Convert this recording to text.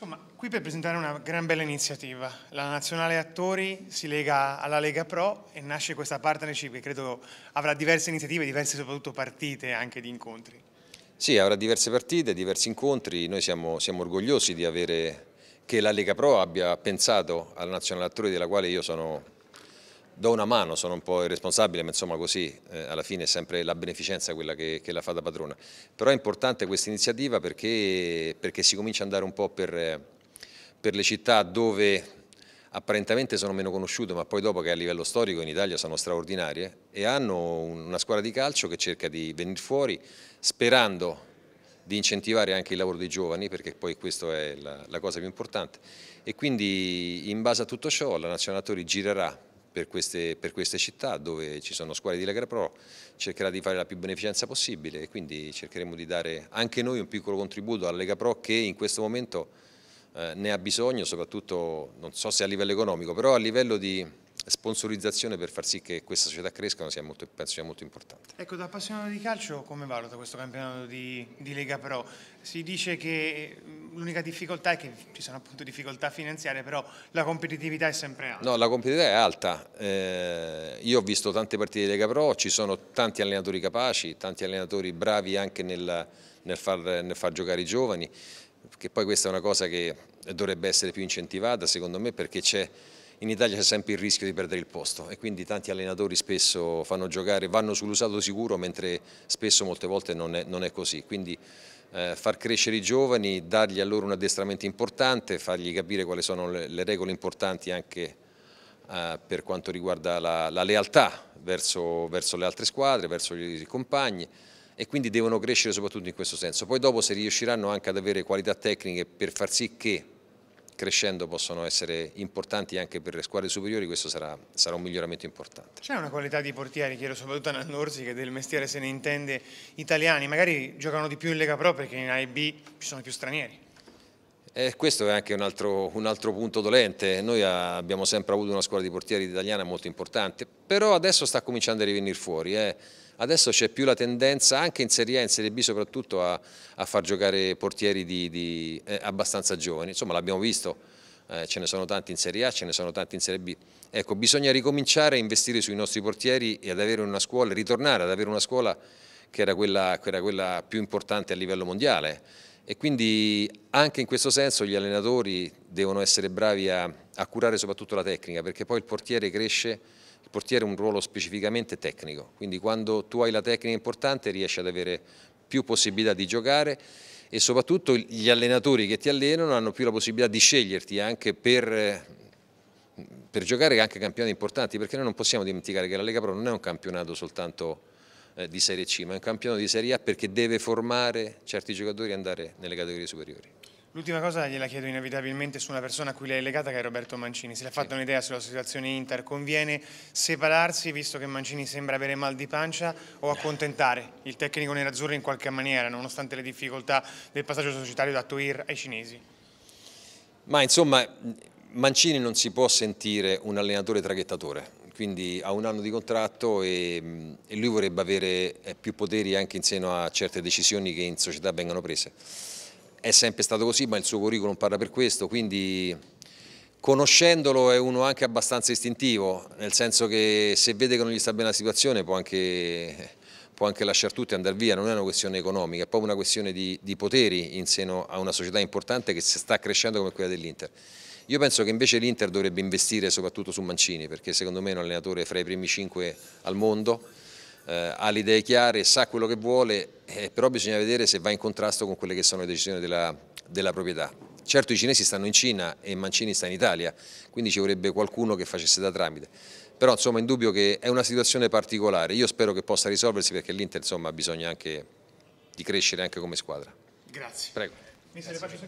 Insomma, qui per presentare una gran bella iniziativa. La Nazionale Attori si lega alla Lega Pro e nasce questa partnership che credo avrà diverse iniziative, diverse soprattutto partite anche di incontri. Sì, avrà diverse partite, diversi incontri. Noi siamo, siamo orgogliosi di avere che la Lega Pro abbia pensato alla Nazionale Attori della quale io sono do una mano, sono un po' irresponsabile, ma insomma così eh, alla fine è sempre la beneficenza quella che, che la fa da padrona. Però è importante questa iniziativa perché, perché, si comincia ad andare un po' per, per le città dove apparentemente sono meno conosciute, ma poi dopo che a livello storico in Italia sono straordinarie e hanno una squadra di calcio che cerca di venire fuori sperando di incentivare anche il lavoro dei giovani, perché poi questa è la, la cosa più importante. E quindi in base a tutto ciò la Nazionale Tori girerà per queste, per queste, città dove ci sono squadre di Lega Pro, cercherà di fare la più beneficenza possibile e quindi cercheremo di dare anche noi un piccolo contributo alla Lega Pro che in questo momento eh, ne ha bisogno, soprattutto non so se a livello economico, però a livello di sponsorizzazione per far sì che questa società cresca sia molto, penso sia molto importante. Ecco, da appassionato di calcio come valuta questo campionato di, di Lega Pro? Si dice che l'unica difficoltà è che ci sono appunto difficoltà finanziarie, però la competitività è sempre alta. No, la competitività è alta. Eh, io ho visto tante partite di Lega Pro, ci sono tanti allenatori capaci, tanti allenatori bravi anche nel, nel, far, nel far giocare i giovani, che poi questa è una cosa che dovrebbe essere più incentivata secondo me perché c'è in Italia c'è sempre il rischio di perdere il posto e quindi tanti allenatori spesso fanno giocare, vanno sull'usato sicuro mentre spesso molte volte non è, non è così. Quindi eh, far crescere i giovani, dargli a loro un addestramento importante, fargli capire quali sono le, le regole importanti anche eh, per quanto riguarda la, la lealtà verso, verso, le altre squadre, verso i compagni e quindi devono crescere soprattutto in questo senso. Poi dopo se riusciranno anche ad avere qualità tecniche per far sì che crescendo possono essere importanti anche per le squadre superiori, questo sarà, sarà un miglioramento importante. C'è una qualità di portieri, chiedo soprattutto a Nannursi che del mestiere se ne intende italiani, magari giocano di più in Lega Pro perché in A e B ci sono più stranieri. Eh, questo è anche un altro, un altro punto dolente, noi abbiamo sempre avuto una scuola di portieri italiana molto importante, però adesso sta cominciando a rivenire fuori, eh. adesso c'è più la tendenza anche in Serie A, in Serie B soprattutto a, a far giocare portieri di, di, eh, abbastanza giovani, insomma l'abbiamo visto, eh, ce ne sono tanti in Serie A, ce ne sono tanti in Serie B, ecco bisogna ricominciare a investire sui nostri portieri e ad avere una scuola, ritornare ad avere una scuola che era quella, che era quella più importante a livello mondiale, e quindi anche in questo senso gli allenatori devono essere bravi a, a curare soprattutto la tecnica, perché poi il portiere cresce, il portiere ha un ruolo specificamente tecnico, quindi quando tu hai la tecnica importante riesci ad avere più possibilità di giocare e soprattutto gli allenatori che ti allenano hanno più la possibilità di sceglierti anche per, per giocare anche campionati importanti, perché noi non possiamo dimenticare che la Lega Pro non è un campionato soltanto eh, di Serie C, ma è un campione di Serie A perché deve formare certi giocatori e andare nelle categorie superiori. L'ultima cosa gliela chiedo inevitabilmente su una persona a cui lei è legata che è Roberto Mancini. Se l'ha fatta sì. un'idea sulla situazione Inter, conviene separarsi visto che Mancini sembra avere mal di pancia o accontentare il tecnico nerazzurro in qualche maniera nonostante le difficoltà del passaggio societario da Toir ai cinesi? Ma insomma Mancini non si può sentire un allenatore traghettatore quindi ha un anno di contratto e, mm, e, lui vorrebbe avere eh, più poteri anche in seno a certe decisioni che in società vengano prese. È sempre stato così, ma il suo curriculum parla per questo, quindi conoscendolo è uno anche abbastanza istintivo, nel senso che se vede che non gli sta bene la situazione può anche, può anche lasciar tutti e andare via, non è una questione economica, è proprio una questione di, di poteri in seno a una società importante che sta crescendo come quella dell'Inter. Io penso che invece l'Inter dovrebbe investire soprattutto su Mancini perché secondo me è un allenatore fra i primi cinque al mondo, eh, ha le idee chiare, sa quello che vuole, eh, però bisogna vedere se va in contrasto con quelle che sono le decisioni della, della proprietà. Certo i cinesi stanno in Cina e Mancini sta in Italia, quindi ci vorrebbe qualcuno che facesse da tramite. Però insomma è indubbio che è una situazione particolare, io spero che possa risolversi perché l'Inter insomma bisogno anche di crescere anche come squadra. Grazie. Prego. Mi